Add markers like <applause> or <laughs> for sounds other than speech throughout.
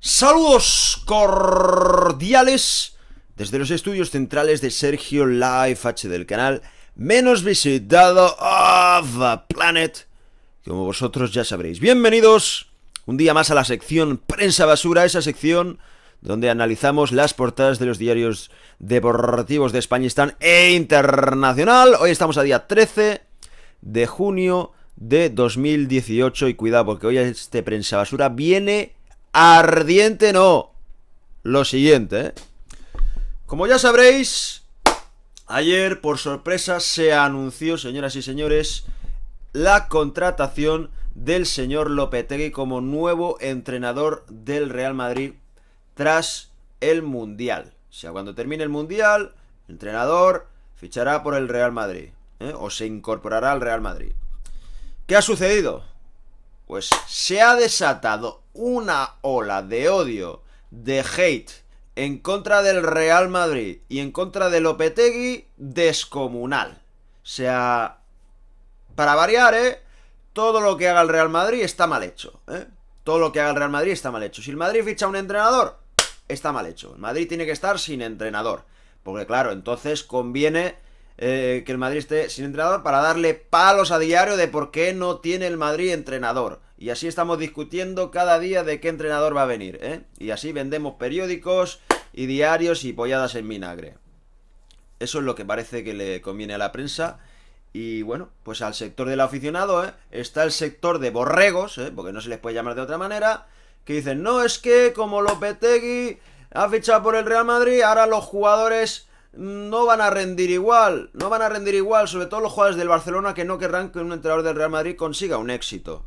Saludos cordiales desde los estudios centrales de Sergio Live H del canal menos visitado of the planet. Como vosotros ya sabréis. Bienvenidos un día más a la sección Prensa Basura, esa sección donde analizamos las portadas de los diarios deportivos de España Están e internacional. Hoy estamos a día 13 de junio de 2018 y cuidado porque hoy este Prensa Basura viene ardiente no. Lo siguiente, ¿eh? Como ya sabréis, ayer por sorpresa se anunció, señoras y señores, la contratación del señor Lopetegui como nuevo entrenador del Real Madrid tras el Mundial. O sea, cuando termine el Mundial, el entrenador fichará por el Real Madrid ¿eh? o se incorporará al Real Madrid. ¿Qué ha sucedido? pues se ha desatado una ola de odio, de hate en contra del Real Madrid y en contra de Lopetegui descomunal. O sea, para variar, ¿eh? Todo lo que haga el Real Madrid está mal hecho, ¿eh? Todo lo que haga el Real Madrid está mal hecho. Si el Madrid ficha un entrenador, está mal hecho. El Madrid tiene que estar sin entrenador. Porque claro, entonces conviene eh, que el Madrid esté sin entrenador para darle palos a diario de por qué no tiene el Madrid entrenador. Y así estamos discutiendo cada día de qué entrenador va a venir, ¿eh? Y así vendemos periódicos y diarios y polladas en vinagre. Eso es lo que parece que le conviene a la prensa. Y bueno, pues al sector del aficionado, ¿eh? Está el sector de borregos, ¿eh? Porque no se les puede llamar de otra manera. Que dicen, no, es que como Lopetegui ha fichado por el Real Madrid, ahora los jugadores mm, no van a rendir igual. No van a rendir igual, sobre todo los jugadores del Barcelona que no querrán que un entrenador del Real Madrid consiga un éxito.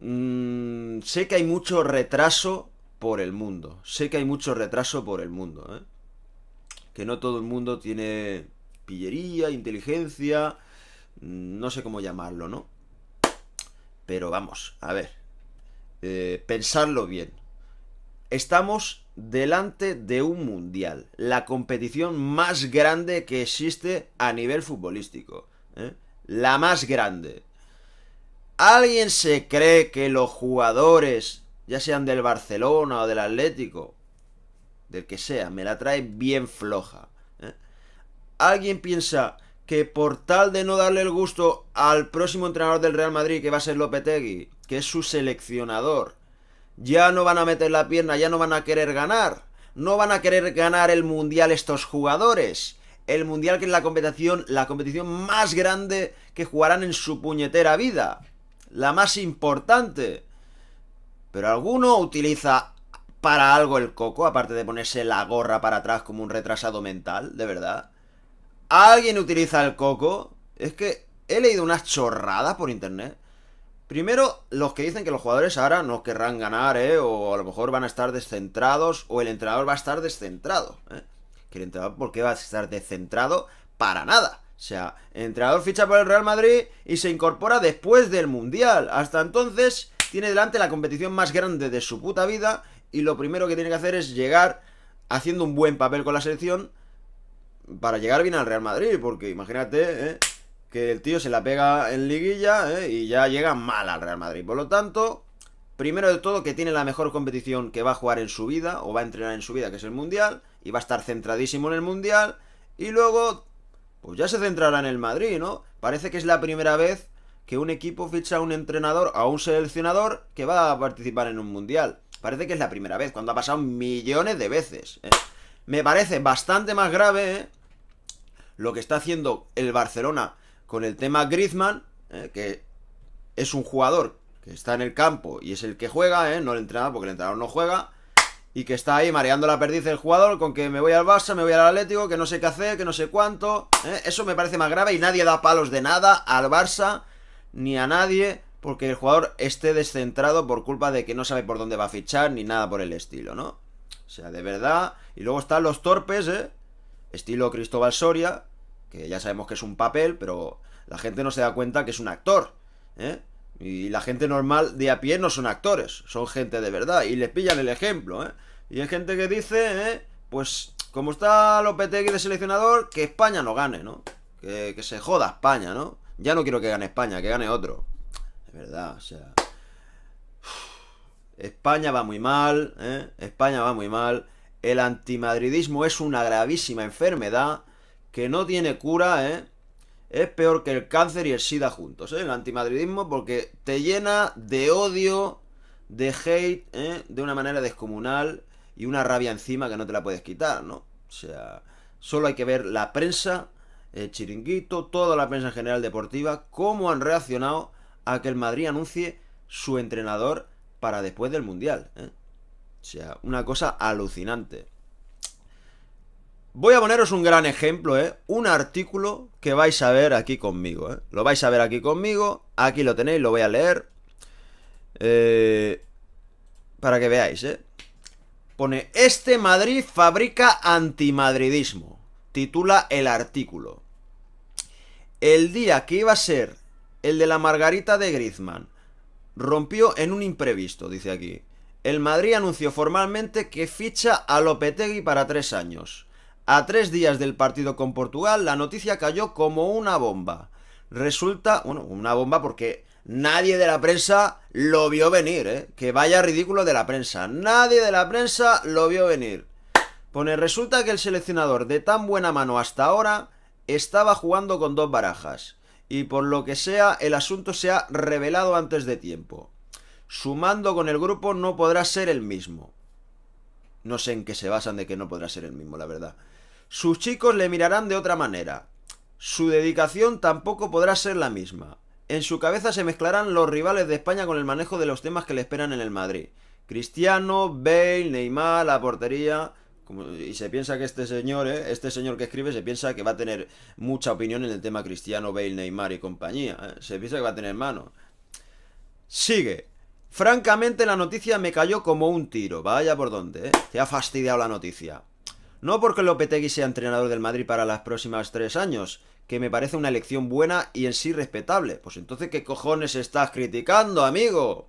Mm, sé que hay mucho retraso por el mundo. Sé que hay mucho retraso por el mundo. ¿eh? Que no todo el mundo tiene pillería, inteligencia, mm, no sé cómo llamarlo, ¿no? Pero vamos, a ver, eh, pensarlo bien. Estamos delante de un mundial, la competición más grande que existe a nivel futbolístico. ¿eh? La más grande. ¿Alguien se cree que los jugadores, ya sean del Barcelona o del Atlético, del que sea, me la trae bien floja? ¿eh? ¿Alguien piensa que por tal de no darle el gusto al próximo entrenador del Real Madrid, que va a ser Lopetegui, que es su seleccionador, ya no van a meter la pierna, ya no van a querer ganar? No van a querer ganar el Mundial estos jugadores el mundial que es la competición, la competición más grande que jugarán en su puñetera vida la más importante. Pero alguno utiliza para algo el coco, aparte de ponerse la gorra para atrás como un retrasado mental, de verdad. ¿Alguien utiliza el coco? Es que he leído unas chorradas por internet. Primero, los que dicen que los jugadores ahora no querrán ganar, ¿eh? O a lo mejor van a estar descentrados, o el entrenador va a estar descentrado, ¿eh? Que entrenador, ¿por qué va a estar descentrado? Para nada. O sea, entrenador ficha por el Real Madrid y se incorpora después del Mundial. Hasta entonces tiene delante la competición más grande de su puta vida y lo primero que tiene que hacer es llegar haciendo un buen papel con la selección para llegar bien al Real Madrid, porque imagínate ¿eh? que el tío se la pega en liguilla eh, y ya llega mal al Real Madrid. Por lo tanto, primero de todo que tiene la mejor competición que va a jugar en su vida o va a entrenar en su vida, que es el Mundial, y va a estar centradísimo en el Mundial. Y luego pues ya se centrará en el Madrid, ¿no? Parece que es la primera vez que un equipo ficha a un entrenador, a un seleccionador que va a participar en un mundial. Parece que es la primera vez, cuando ha pasado millones de veces. ¿eh? Me parece bastante más grave ¿eh? lo que está haciendo el Barcelona con el tema Griezmann, ¿eh? que es un jugador que está en el campo y es el que juega, no el entrenador, porque el entrenador no juega y que está ahí mareando la perdiz el jugador con que me voy al Barça, me voy al Atlético, que no sé qué hacer, que no sé cuánto. ¿eh? Eso me parece más grave y nadie da palos de nada al Barça ni a nadie porque el jugador esté descentrado por culpa de que no sabe por dónde va a fichar ni nada por el estilo, ¿no? O sea, de verdad. Y luego están los torpes, ¿eh? Estilo Cristóbal Soria, que ya sabemos que es un papel, pero la gente no se da cuenta que es un actor, ¿eh? Y la gente normal de a pie no son actores, son gente de verdad. Y les pillan el ejemplo, ¿eh? Y hay gente que dice, ¿eh? Pues como está Lopetegui de seleccionador, que España no gane, ¿no? Que, que se joda España, ¿no? Ya no quiero que gane España, que gane otro. De verdad, o sea... <sighs> España va muy mal, ¿eh? España va muy mal. El antimadridismo es una gravísima enfermedad que no tiene cura, ¿eh? es peor que el cáncer y el SIDA juntos, ¿eh? el antimadridismo, porque te llena de odio, de hate, ¿eh? de una manera descomunal y una rabia encima que no te la puedes quitar, ¿no? O sea, solo hay que ver la prensa, el chiringuito, toda la prensa en general deportiva, cómo han reaccionado a que el Madrid anuncie su entrenador para después del Mundial. ¿eh? O sea, una cosa alucinante. Voy a poneros un gran ejemplo, ¿eh? Un artículo que vais a ver aquí conmigo, ¿eh? Lo vais a ver aquí conmigo, aquí lo tenéis, lo voy a leer. Eh, para que veáis, ¿eh? Pone, este Madrid fabrica antimadridismo, titula el artículo. El día que iba a ser el de la Margarita de Griezmann, rompió en un imprevisto, dice aquí. El Madrid anunció formalmente que ficha a Lopetegui para tres años. A tres días del partido con Portugal, la noticia cayó como una bomba. Resulta, bueno, una bomba porque nadie de la prensa lo vio venir, ¿eh? Que vaya ridículo de la prensa. Nadie de la prensa lo vio venir. Pone, resulta que el seleccionador de tan buena mano hasta ahora estaba jugando con dos barajas. Y por lo que sea, el asunto se ha revelado antes de tiempo. Sumando con el grupo no podrá ser el mismo. No sé en qué se basan de que no podrá ser el mismo, la verdad. Sus chicos le mirarán de otra manera. Su dedicación tampoco podrá ser la misma. En su cabeza se mezclarán los rivales de España con el manejo de los temas que le esperan en el Madrid. Cristiano, Bale, Neymar, la portería. y se piensa que este señor, ¿eh? este señor que escribe, se piensa que va a tener mucha opinión en el tema Cristiano, Bale, Neymar y compañía. Eh. Se piensa que va a tener mano. Sigue. Francamente, la noticia me cayó como un tiro. Vaya por dónde, ¿eh? Te ha fastidiado la noticia. No porque Lopetegui sea entrenador del Madrid para las próximas tres años, que me parece una elección buena y en sí respetable. Pues entonces, ¿qué cojones estás criticando, amigo?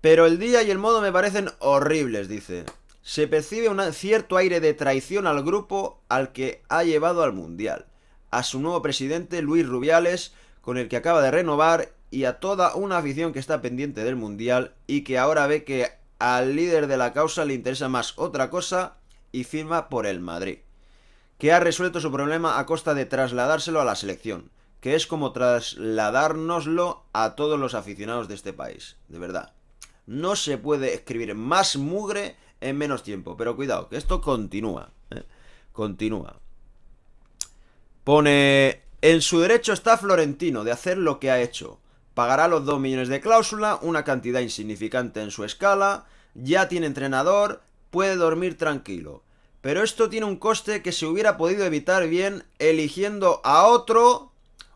Pero el día y el modo me parecen horribles, dice. Se percibe un cierto aire de traición al grupo al que ha llevado al Mundial, a su nuevo presidente Luis Rubiales, con el que acaba de renovar, y a toda una afición que está pendiente del Mundial y que ahora ve que al líder de la causa le interesa más otra cosa y firma por el Madrid, que ha resuelto su problema a costa de trasladárselo a la selección, que es como trasladárnoslo a todos los aficionados de este país, de verdad. No se puede escribir más mugre en menos tiempo, pero cuidado, que esto continúa, ¿eh? continúa. Pone, en su derecho está Florentino de hacer lo que ha hecho. Pagará los 2 millones de cláusula, una cantidad insignificante en su escala, ya tiene entrenador, puede dormir tranquilo. Pero esto tiene un coste que se hubiera podido evitar bien eligiendo a otro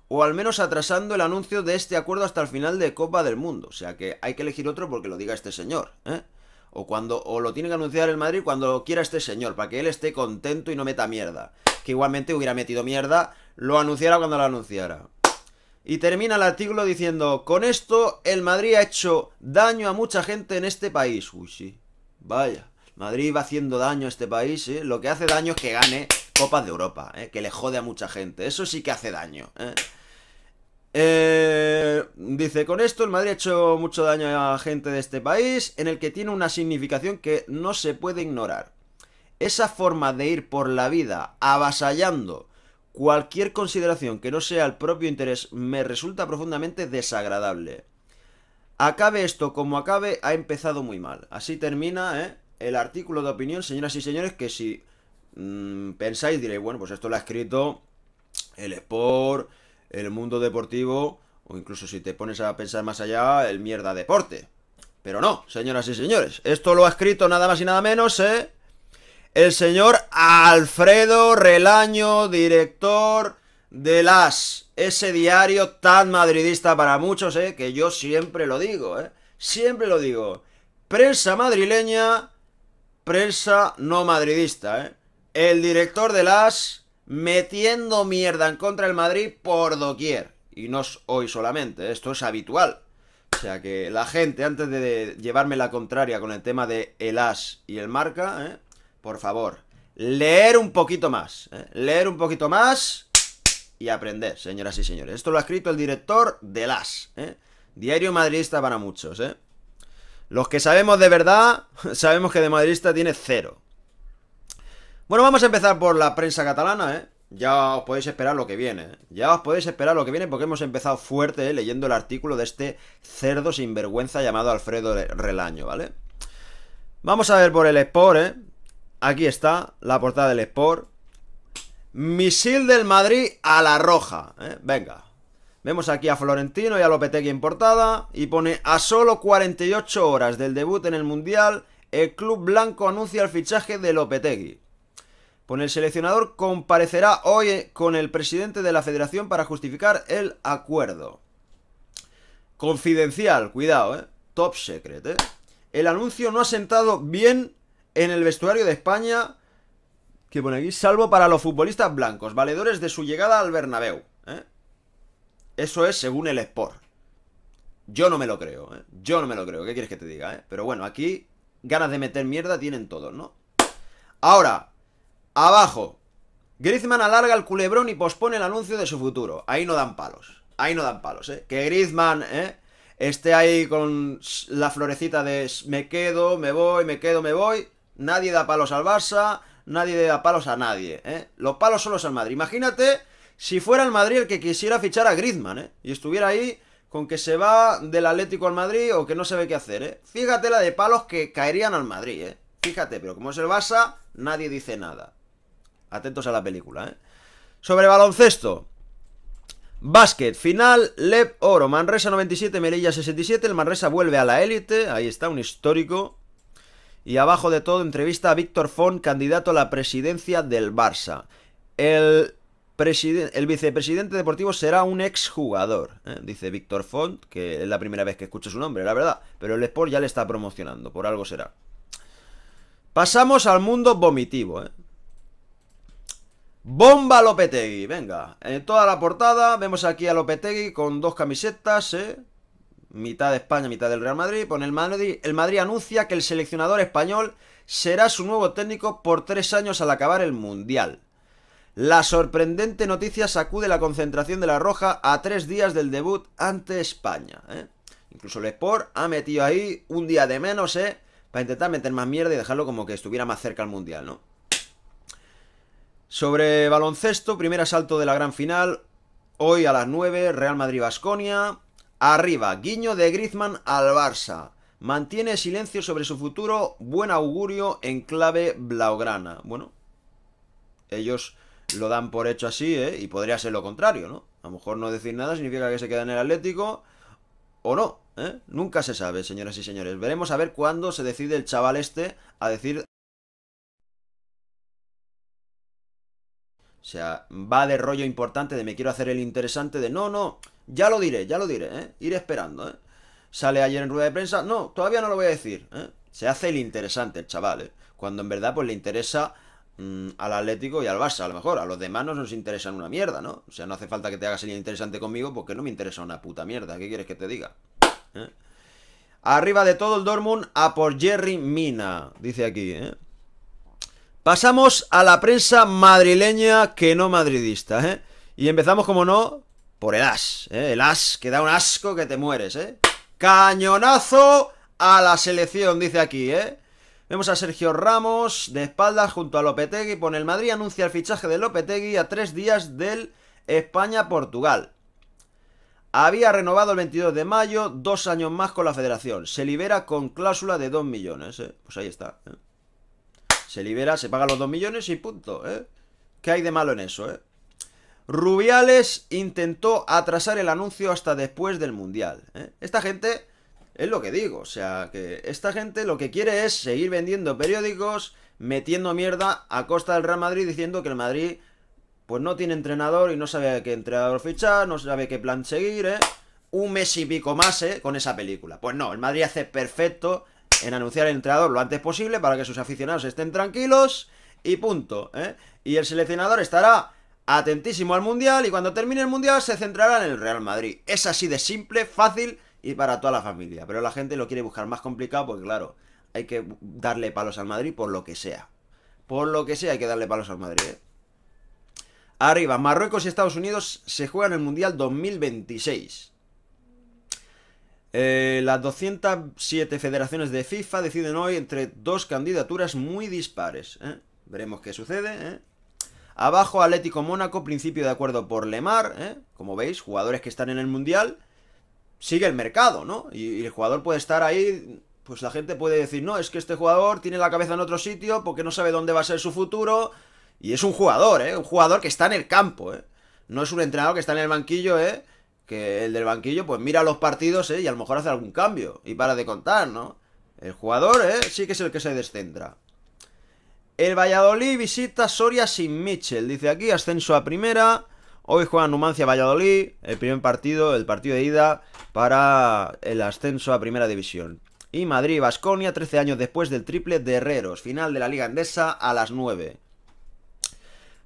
o al menos atrasando el anuncio de este acuerdo hasta el final de Copa del Mundo. O sea que hay que elegir otro porque lo diga este señor. ¿eh? O, cuando, o lo tiene que anunciar el Madrid cuando lo quiera este señor, para que él esté contento y no meta mierda. Que igualmente hubiera metido mierda, lo anunciara cuando lo anunciara. Y termina el artículo diciendo, con esto el Madrid ha hecho daño a mucha gente en este país. Uy, sí. Vaya. Madrid va haciendo daño a este país, ¿eh? Lo que hace daño es que gane Copas de Europa, ¿eh? Que le jode a mucha gente. Eso sí que hace daño, ¿eh? eh dice, con esto el Madrid ha hecho mucho daño a la gente de este país, en el que tiene una significación que no se puede ignorar. Esa forma de ir por la vida avasallando cualquier consideración que no sea el propio interés me resulta profundamente desagradable. Acabe esto como acabe, ha empezado muy mal. Así termina, ¿eh? el artículo de opinión, señoras y señores, que si mm, pensáis diréis, bueno, pues esto lo ha escrito el Sport, el mundo deportivo, o incluso si te pones a pensar más allá, el mierda deporte. Pero no, señoras y señores, esto lo ha escrito nada más y nada menos, ¿eh? El señor Alfredo Relaño, director de las, ese diario tan madridista para muchos, ¿eh? Que yo siempre lo digo, ¿eh? Siempre lo digo. Prensa madrileña prensa no madridista, ¿eh? El director de las metiendo mierda en contra del Madrid por doquier. Y no hoy solamente, ¿eh? esto es habitual. O sea que la gente, antes de llevarme la contraria con el tema de el as y el marca, ¿eh? por favor, leer un poquito más. ¿eh? Leer un poquito más y aprender, señoras y señores. Esto lo ha escrito el director de las ¿eh? Diario madridista para muchos, ¿eh? Los que sabemos de verdad, <laughs> sabemos que de madridista tiene cero. Bueno, vamos a empezar por la prensa catalana, ¿eh? Ya os podéis esperar lo que viene, ¿eh? Ya os podéis esperar lo que viene porque hemos empezado fuerte ¿eh? leyendo el artículo de este cerdo sinvergüenza llamado Alfredo Relaño, ¿vale? Vamos a ver por el Sport, ¿eh? Aquí está la portada del Sport. Misil del Madrid a la roja, ¿eh? Venga, Vemos aquí a Florentino y a Lopetegui en portada y pone a solo 48 horas del debut en el Mundial, el club blanco anuncia el fichaje de Lopetegui. Pone el seleccionador comparecerá hoy con el presidente de la federación para justificar el acuerdo. Confidencial, cuidado, ¿eh? Top secret, ¿eh? El anuncio no ha sentado bien en el vestuario de España, que pone aquí, salvo para los futbolistas blancos, valedores de su llegada al Bernabéu. Eso es según el Sport. Yo no me lo creo, ¿eh? Yo no me lo creo. ¿Qué quieres que te diga, eh? Pero bueno, aquí ganas de meter mierda tienen todos, ¿no? Ahora, abajo. Griezmann alarga el culebrón y pospone el anuncio de su futuro. Ahí no dan palos. Ahí no dan palos, ¿eh? Que Griezmann, ¿eh? Esté ahí con la florecita de me quedo, me voy, me quedo, me voy. Nadie da palos al Barça, nadie da palos a nadie, ¿eh? Los palos solo son al Madrid. Imagínate si fuera el Madrid el que quisiera fichar a Griezmann, ¿eh? Y estuviera ahí con que se va del Atlético al Madrid o que no se ve qué hacer, ¿eh? Fíjate la de palos que caerían al Madrid, ¿eh? Fíjate, pero como es el Barça, nadie dice nada. Atentos a la película, ¿eh? Sobre baloncesto. Básquet, final, Lep Oro, Manresa 97, Melilla 67, el Manresa vuelve a la élite, ahí está, un histórico. Y abajo de todo, entrevista a Víctor Font, candidato a la presidencia del Barça. El el vicepresidente deportivo será un exjugador, ¿eh? dice Víctor Font, que es la primera vez que escucho su nombre, la verdad, pero el Sport ya le está promocionando, por algo será. Pasamos al mundo vomitivo, ¿eh? Bomba Lopetegui, venga, en toda la portada vemos aquí a Lopetegui con dos camisetas, ¿eh? mitad de España, mitad del Real Madrid, pone el Madrid, el Madrid anuncia que el seleccionador español será su nuevo técnico por tres años al acabar el Mundial. La sorprendente noticia sacude la concentración de la Roja a tres días del debut ante España. ¿eh? Incluso el Sport ha metido ahí un día de menos, ¿eh? Para intentar meter más mierda y dejarlo como que estuviera más cerca al Mundial, ¿no? Sobre baloncesto, primer asalto de la gran final. Hoy a las 9, Real Madrid-Basconia. Arriba, guiño de Griezmann al Barça. Mantiene silencio sobre su futuro, buen augurio en clave blaugrana. Bueno, ellos lo dan por hecho así, ¿eh? Y podría ser lo contrario, ¿no? A lo mejor no decir nada significa que se queda en el Atlético o no, ¿eh? Nunca se sabe, señoras y señores. Veremos a ver cuándo se decide el chaval este a decir... O sea, va de rollo importante de me quiero hacer el interesante de no, no, ya lo diré, ya lo diré, ¿eh? Iré esperando, ¿eh? Sale ayer en rueda de prensa, no, todavía no lo voy a decir, ¿eh? Se hace el interesante el chaval, ¿eh? Cuando en verdad pues le interesa Mm, al Atlético y al Barça, a lo mejor. A los demás no nos interesan una mierda, ¿no? O sea, no hace falta que te hagas el interesante conmigo porque no me interesa una puta mierda. ¿Qué quieres que te diga? ¿Eh? Arriba de todo el Dortmund a por Jerry Mina, dice aquí, ¿eh? Pasamos a la prensa madrileña que no madridista, ¿eh? Y empezamos, como no, por el as, ¿eh? El as, que da un asco que te mueres, ¿eh? Cañonazo a la selección, dice aquí, ¿eh? Vemos a Sergio Ramos de espaldas junto a Lopetegui. Pone el Madrid anuncia el fichaje de Lopetegui a tres días del España-Portugal. Había renovado el 22 de mayo, dos años más con la federación. Se libera con cláusula de 2 millones. ¿eh? Pues ahí está. ¿eh? Se libera, se paga los 2 millones y punto. ¿eh? ¿Qué hay de malo en eso? Rubiales intentó atrasar el anuncio hasta después del Mundial. Esta gente es lo que digo, o sea, que esta gente lo que quiere es seguir vendiendo periódicos, metiendo mierda a costa del Real Madrid, diciendo que el Madrid, pues no tiene entrenador y no sabe qué entrenador fichar, no sabe qué plan seguir, ¿eh? Un mes y pico más, ¿eh? Con esa película. Pues no, el Madrid hace perfecto en anunciar el entrenador lo antes posible para que sus aficionados estén tranquilos y punto, ¿eh? Y el seleccionador estará atentísimo al Mundial y cuando termine el Mundial se centrará en el Real Madrid. Es así de simple, fácil y para toda la familia. Pero la gente lo quiere buscar más complicado porque, claro, hay que darle palos al Madrid por lo que sea. Por lo que sea hay que darle palos al Madrid. ¿eh? Arriba, Marruecos y Estados Unidos se juegan el Mundial 2026. Eh, las 207 federaciones de FIFA deciden hoy entre dos candidaturas muy dispares. ¿eh? Veremos qué sucede. Abajo, Atlético Mónaco, principio de acuerdo por Lemar. Como veis, jugadores que están en el Mundial sigue el mercado, ¿no? Y, el jugador puede estar ahí, pues la gente puede decir, no, es que este jugador tiene la cabeza en otro sitio porque no sabe dónde va a ser su futuro. Y es un jugador, ¿eh? Un jugador que está en el campo, ¿eh? No es un entrenador que está en el banquillo, ¿eh? Que el del banquillo, pues mira los partidos, ¿eh? Y a lo mejor hace algún cambio. Y para de contar, ¿no? El jugador, ¿eh? Sí que es el que se descentra. El Valladolid visita Soria sin Mitchell. Dice aquí, ascenso a primera. Hoy juega Numancia Valladolid, el primer partido, el partido de ida para el ascenso a Primera División. Y Madrid Vasconia, 13 años después del triple de Herreros, final de la Liga Endesa a las 9.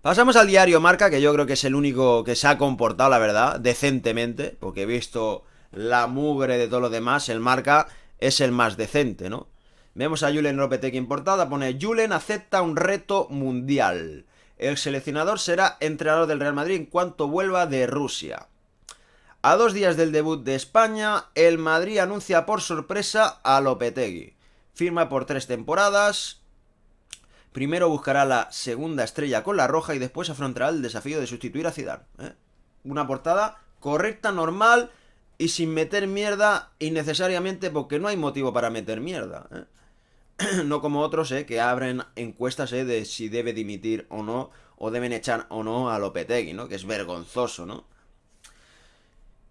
Pasamos al diario Marca, que yo creo que es el único que se ha comportado, la verdad, decentemente, porque he visto la mugre de todos los demás, el Marca es el más decente, ¿no? Vemos a Julen Lopetegui en portada, pone Julen acepta un reto mundial el seleccionador será entrenador del Real Madrid en cuanto vuelva de Rusia. A dos días del debut de España, el Madrid anuncia por sorpresa a Lopetegui. Firma por tres temporadas. Primero buscará la segunda estrella con la roja y después afrontará el desafío de sustituir a Zidane. ¿eh? Una portada correcta, normal y sin meter mierda innecesariamente porque no hay motivo para meter mierda. ¿eh? <clears throat> no como otros, eh, que abren encuestas eh, de si debe dimitir o no, o deben echar o no a Lopetegui, ¿no? Que es vergonzoso, ¿no?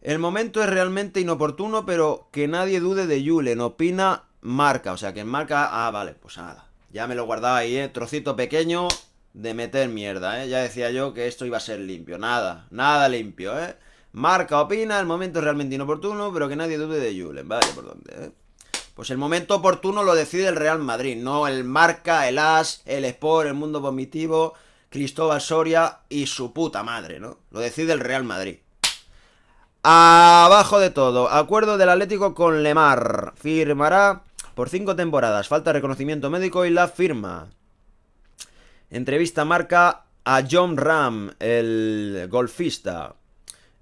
El momento es realmente inoportuno, pero que nadie dude de Julen. Opina marca, o sea, que en marca... Ah, vale, pues nada. Ya me lo guardaba ahí, ¿eh? Trocito pequeño de meter mierda, ¿eh? Ya decía yo que esto iba a ser limpio. Nada, nada limpio, ¿eh? Marca opina, el momento es realmente inoportuno, pero que nadie dude de Julen. Vale, por dónde, ¿eh? Pues el momento oportuno lo decide el Real Madrid, no el Marca, el As, el Sport, el Mundo Vomitivo, Cristóbal Soria y su puta madre, ¿no? Lo decide el Real Madrid. Abajo de todo, acuerdo del Atlético con Lemar. Firmará por cinco temporadas. Falta reconocimiento médico y la firma. Entrevista marca a John Ram, el golfista.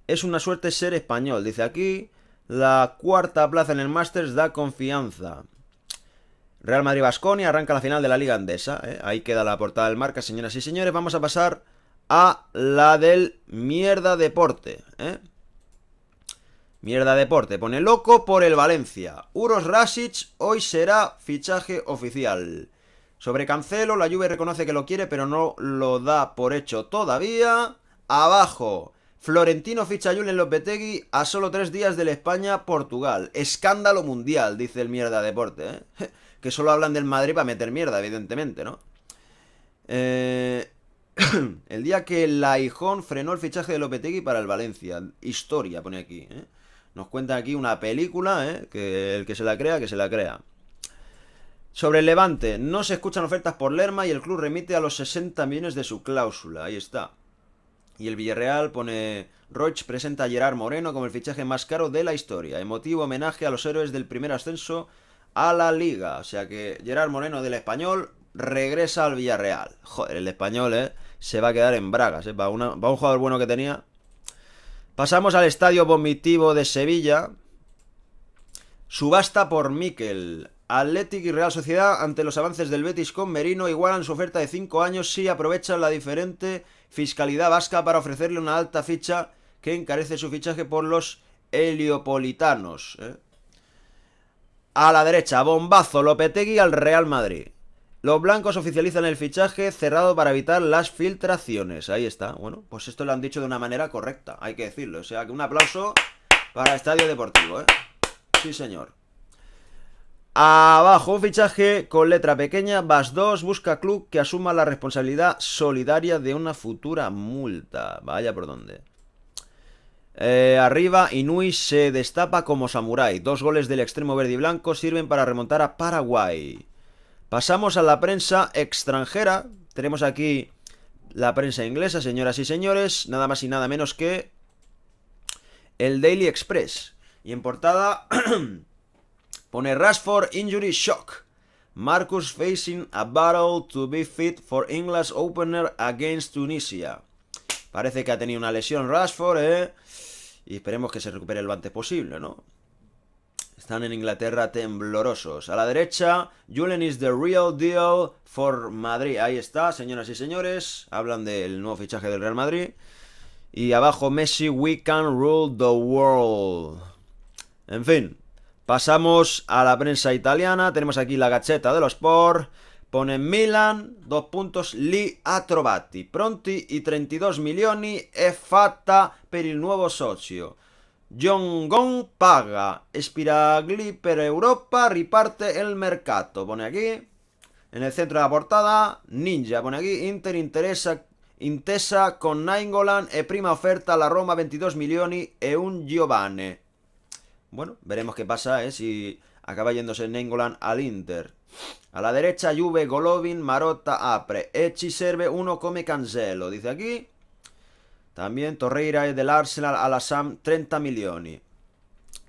Es una suerte ser español. Dice aquí, la cuarta plaza en el Masters da confianza. Real madrid Basconia arranca la final de la Liga Andesa. Eh. Ahí queda la portada del marca, señoras y señores. Vamos a pasar a la del Mierda Deporte. Eh. Mierda Deporte. Pone loco por el Valencia. Uros Rasic hoy será fichaje oficial. Sobre Cancelo, la Juve reconoce que lo quiere, pero no lo da por hecho todavía. Abajo. Florentino ficha a Julen Lopetegui a solo tres días del España-Portugal. Escándalo mundial, dice el mierda deporte. ¿eh? Que solo hablan del Madrid para meter mierda, evidentemente, ¿no? Eh, <clears throat> el día que el frenó el fichaje de Lopetegui para el Valencia. Historia, pone aquí. ¿eh? Nos cuenta aquí una película, ¿eh? que el que se la crea, que se la crea. Sobre el Levante, no se escuchan ofertas por Lerma y el club remite a los 60 millones de su cláusula. Ahí está. Y el Villarreal pone... Roche presenta a Gerard Moreno como el fichaje más caro de la historia. Emotivo homenaje a los héroes del primer ascenso a la Liga. O sea que Gerard Moreno del Español regresa al Villarreal. Joder, el Español, ¿eh? Se va a quedar en bragas, eh. Va, un jugador bueno que tenía. Pasamos al Estadio Vomitivo de Sevilla. Subasta por Miquel. Athletic y Real Sociedad, ante los avances del Betis con Merino, igualan su oferta de 5 años si aprovechan la diferente fiscalidad vasca para ofrecerle una alta ficha que encarece su fichaje por los heliopolitanos. ¿eh? A la derecha, bombazo Lopetegui al Real Madrid. Los blancos oficializan el fichaje cerrado para evitar las filtraciones. Ahí está. Bueno, pues esto lo han dicho de una manera correcta, hay que decirlo. O sea, que un aplauso para Estadio Deportivo, ¿eh? Sí, señor. Abajo, fichaje con letra pequeña, VAS 2, busca club que asuma la responsabilidad solidaria de una futura multa. Vaya por donde. Eh, arriba, Inui se destapa como samurái. Dos goles del extremo verde y blanco sirven para remontar a Paraguay. Pasamos a la prensa extranjera. Tenemos aquí la prensa inglesa, señoras y señores. Nada más y nada menos que el Daily Express. Y en portada... <clears throat> Pone Rashford Injury Shock. Marcus facing a battle to be fit for England's opener against Tunisia. Parece que ha tenido una lesión Rashford, ¿eh? Y esperemos que se recupere lo antes posible, ¿no? Están en Inglaterra temblorosos. A la derecha, Julian is the real deal for Madrid. Ahí está, señoras y señores. Hablan del nuevo fichaje del Real Madrid. Y abajo, Messi, we can rule the world. En fin, Pasamos a la prensa italiana. Tenemos aquí la gacheta de los Sport. Pone Milan, dos puntos, li a trovati. Pronti y 32 milioni e fatta per il nuovo socio. John Gong paga. Spiragli per Europa riparte el mercato. Pone aquí. En el centro de la portada, Ninja. Pone aquí, Inter interesa, Intesa con Nainggolan e prima oferta a la Roma 22 milioni e un Giovane. Bueno, veremos qué pasa, ¿eh? Si acaba yéndose Nengolan al Inter. A la derecha, Juve, Golovin, Marota, Apre. Echi serve, uno come Cancelo. Dice aquí. También Torreira es del Arsenal a la Sam, 30 millones.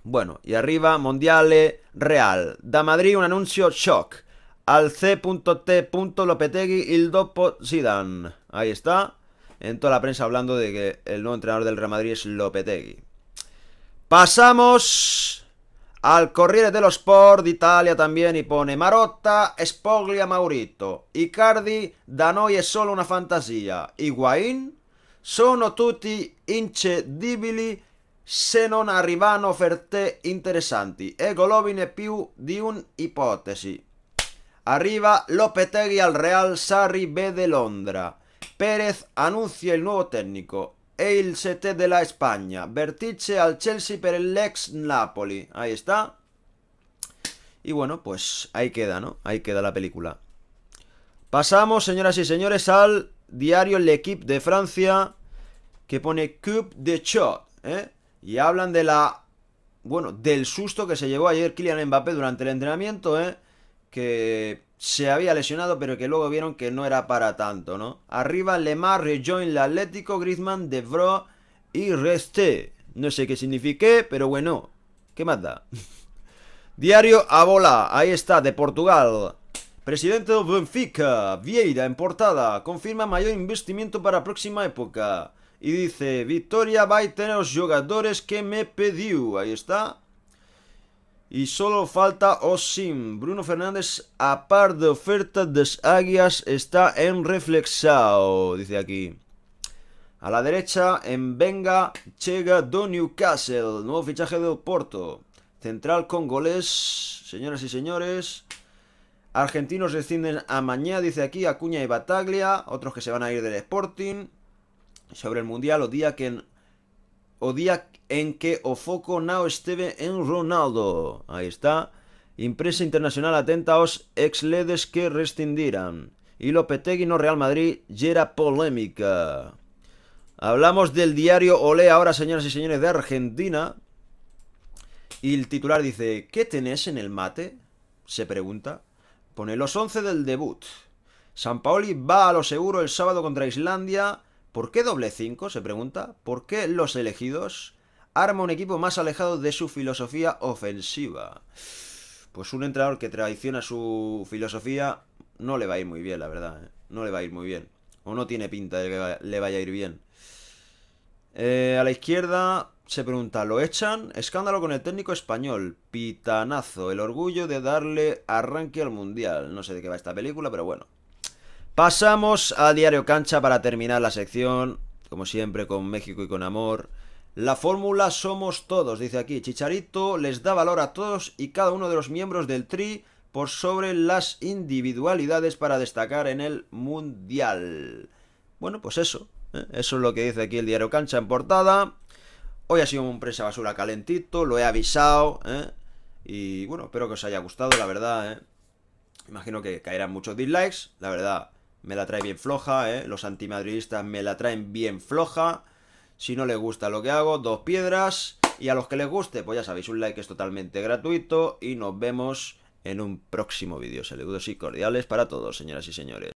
Bueno, y arriba, Mondiale, Real. Da Madrid un anuncio shock. Al C.T. Lopetegui, il dopo Zidane. Ahí está. En toda la prensa hablando de que el nuevo entrenador del Real Madrid es Lopetegui. Pasamos al Corriere dello Sport d'Italia también y pone Marotta, Spoglia, Maurito, Icardi, da noi è solo una fantasia, Higuain, sono tutti incedibili se non arrivano offerte interessanti e Golovin è più di un'ipotesi. Arriva Lopetegui al Real Sarri B de Londra. Perez annuncia il nuovo tecnico El CT de la España. Vertice al Chelsea per el ex Napoli. Ahí está. Y bueno, pues ahí queda, ¿no? Ahí queda la película. Pasamos, señoras y señores, al diario L'Equipe de Francia, que pone Coupe de Chot, ¿eh? Y hablan de la... Bueno, del susto que se llevó ayer Kylian Mbappé durante el entrenamiento, ¿eh? Que se había lesionado, pero que luego vieron que no era para tanto, ¿no? Arriba, Le Lemar, Rejoin, el Atlético, Griezmann, De bro y Resté. No sé qué signifique, pero bueno, ¿qué más da? <laughs> Diario bola ahí está, de Portugal. Presidente de Benfica, Vieira en portada, confirma mayor investimiento para próxima época. Y dice, Victoria va a tener los jugadores que me pedió Ahí está y solo falta Osim. Bruno Fernández, a par de ofertas de Águias, está en reflexao, dice aquí. A la derecha, en Venga, llega Do Newcastle, nuevo fichaje de Oporto. Central congolés, señoras y señores. Argentinos rescinden a Mañá, dice aquí, Acuña y Bataglia, otros que se van a ir del Sporting. Sobre el Mundial, o días que en o día en que o foco no esteve en Ronaldo. ...ahí está. Impresa internacional atenta aos ex-ledes que rescindirán. Y Lopetegui no Real Madrid llena polémica. Hablamos del diario Olé ahora, señoras y señores, de Argentina. Y el titular dice, ¿qué tenés en el mate? Se pregunta. Pone los 11 del debut. San Paoli va a lo seguro el sábado contra Islandia ¿Por qué doble 5? Se pregunta. ¿Por qué los elegidos? Arma un equipo más alejado de su filosofía ofensiva. Pues un entrenador que traiciona su filosofía no le va a ir muy bien, la verdad. ¿eh? No le va a ir muy bien. O no tiene pinta de que le vaya a ir bien. Eh, a la izquierda se pregunta, ¿lo echan? Escándalo con el técnico español. Pitanazo. El orgullo de darle arranque al mundial. No sé de qué va esta película, pero bueno. Pasamos a Diario Cancha para terminar la sección, como siempre con México y con amor. La fórmula somos todos, dice aquí. Chicharito les da valor a todos y cada uno de los miembros del Tri por sobre las individualidades para destacar en el Mundial. Bueno, pues eso. ¿eh? Eso es lo que dice aquí el diario Cancha en portada. Hoy ha sido un presa basura calentito, lo he avisado. ¿eh? Y bueno, espero que os haya gustado, la verdad. ¿eh? Imagino que caerán muchos dislikes, la verdad me la trae bien floja, ¿eh? Los antimadridistas me la traen bien floja. Si no les gusta lo que hago, dos piedras. Y a los que les guste, pues ya sabéis, un like es totalmente gratuito. Y nos vemos en un próximo vídeo. Saludos y cordiales para todos, señoras y señores.